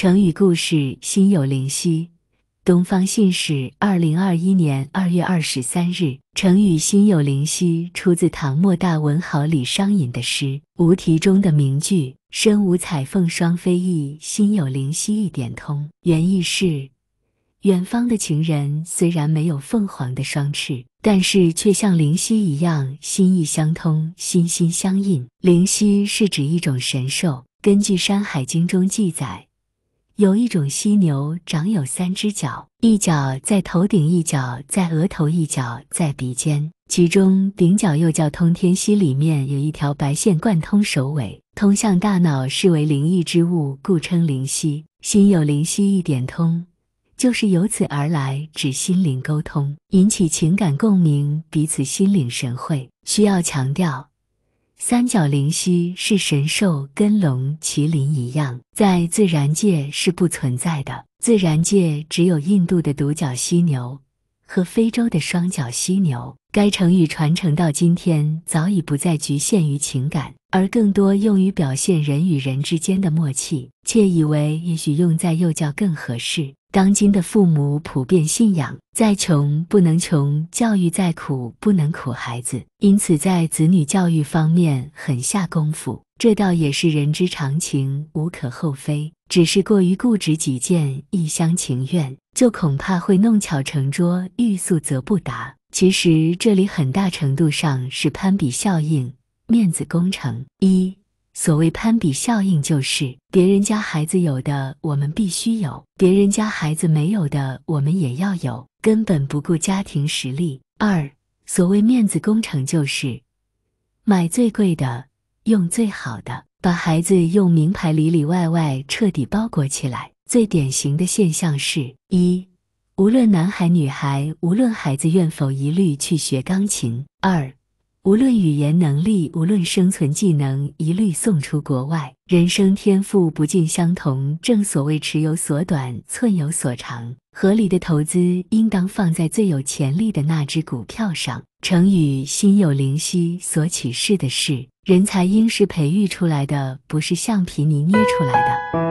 成语故事：心有灵犀。东方信使，二零二一年二月二十三日。成语“心有灵犀”出自唐末大文豪李商隐的诗《无题》中的名句“身无彩凤双飞翼，心有灵犀一点通”。原意是，远方的情人虽然没有凤凰的双翅，但是却像灵犀一样心意相通，心心相印。灵犀是指一种神兽，根据《山海经》中记载。有一种犀牛长有三只脚，一脚在头顶，一脚在额头，一脚在鼻尖。其中顶角又叫通天犀，里面有一条白线贯通首尾，通向大脑，视为灵异之物，故称灵犀。心有灵犀一点通，就是由此而来，指心灵沟通，引起情感共鸣，彼此心领神会。需要强调。三角灵犀是神兽，跟龙、麒麟一样，在自然界是不存在的。自然界只有印度的独角犀牛和非洲的双角犀牛。该成语传承到今天，早已不再局限于情感，而更多用于表现人与人之间的默契。窃以为，也许用在幼教更合适。当今的父母普遍信仰：再穷不能穷教育，再苦不能苦孩子。因此，在子女教育方面很下功夫，这倒也是人之常情，无可厚非。只是过于固执己见、一厢情愿，就恐怕会弄巧成拙，欲速则不达。其实这里很大程度上是攀比效应、面子工程。一，所谓攀比效应，就是别人家孩子有的我们必须有，别人家孩子没有的我们也要有，根本不顾家庭实力。二，所谓面子工程，就是买最贵的，用最好的，把孩子用名牌里里外外彻底包裹起来。最典型的现象是：一。无论男孩女孩，无论孩子愿否，一律去学钢琴。二，无论语言能力，无论生存技能，一律送出国外。人生天赋不尽相同，正所谓尺有所短，寸有所长。合理的投资应当放在最有潜力的那只股票上。成语“心有灵犀”所启示的是，人才应是培育出来的，不是橡皮泥捏出来的。